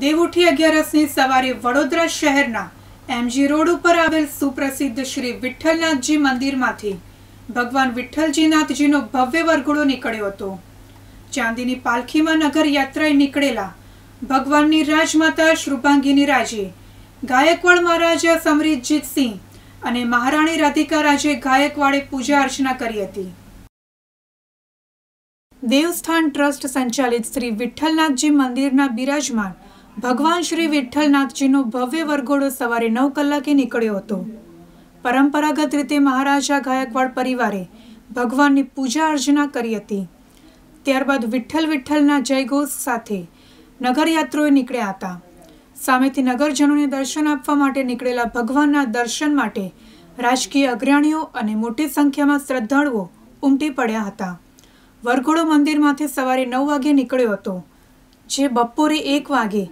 દેવઉઠી અગિયારસની સવારે વડોદરા શહેરના MG road ઉપર આવેલ સુપ્રસિદ્ધ શ્રી વિઠ્ઠલનાથજી મંદિરમાંથી ભગવાન વિઠ્ઠલજીનાથજીનો ભવ્ય વરઘોડો નીકળ્યો હતો ચાંદીની પાલખીમાં નગર યાત્રાએ નીકળેલા ભગવાનની રાજમાતા શ્રુભાંગીની રાજે ગાયકવાડ મહારાજા સમરીતજીતસિંહ અને મહારાણી રાધિકા રાજે ગાયકવાડે પૂજા અર્ચના કરી હતી દેવસ્થાન ટ્રસ્ટ સંચાલિત શ્રી વિઠ્ઠલનાથજી મંદિરના બિરાજમાન ભગવાન શ્રી વિઠ્ઠલનાથજીનો ભવ્ય વરઘોડો સવારે નવ કલાકે નીકળ્યો હતો પરંપરાગત રીતે મહારાજા ગાયકવાડ પરિવારે ભગવાનની પૂજા અર્ચના કરી હતી ત્યારબાદ વિઠ્ઠલ વિઠ્ઠલના જયઘોષ સાથે નગરયાત્રોએ નીકળ્યા હતા સામેથી નગરજનોને દર્શન આપવા માટે નીકળેલા ભગવાનના દર્શન માટે રાજકીય અગ્રણીઓ અને મોટી સંખ્યામાં શ્રદ્ધાળુઓ ઉમટી પડ્યા હતા વરઘોડો મંદિરમાંથી સવારે નવ વાગે નીકળ્યો હતો જે બપોરે એક વાગે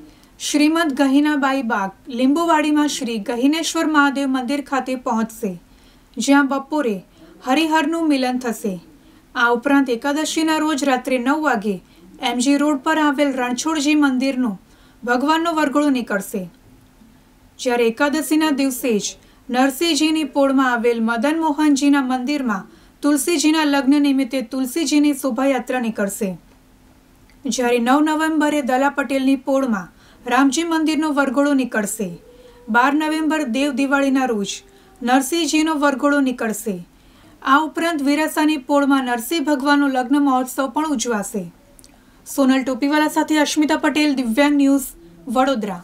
શ્રીમદ ગહિનાબાઈ બાગ લીંબુવાડીમાં શ્રી ગહિનેશ્વર મહાદેવ મંદિર ખાતે પહોંચશે જ્યાં બપોરે હરિહરનું મિલન થશે આ ઉપરાંત એકાદશીના રોજ રાત્રે નવ વાગે એમજી રોડ પર આવેલ રણછોડજી મંદિરનું ભગવાનનો વરઘોડો નીકળશે જ્યારે એકાદશીના દિવસે જ નરસિંહજીની પોળમાં આવેલ મદન મોહનજીના મંદિરમાં તુલસીજીના લગ્ન નિમિત્તે તુલસીજીની શોભાયાત્રા નીકળશે જ્યારે નવ નવેમ્બરે દલા પટેલની પોળમાં રામજી મંદિરનો વરઘોડો નીકળશે બાર નવેમ્બર દેવ દિવાળીના રોજ નરસિંહજીનો વરઘોડો નીકળશે આ ઉપરાંત વિરાસાની પોળમાં નરસિંહ ભગવાનનો લગ્ન મહોત્સવ પણ ઉજવાશે સોનલ ટોપીવાલા સાથે અશ્મિતા પટેલ દિવ્યાંગ ન્યૂઝ વડોદરા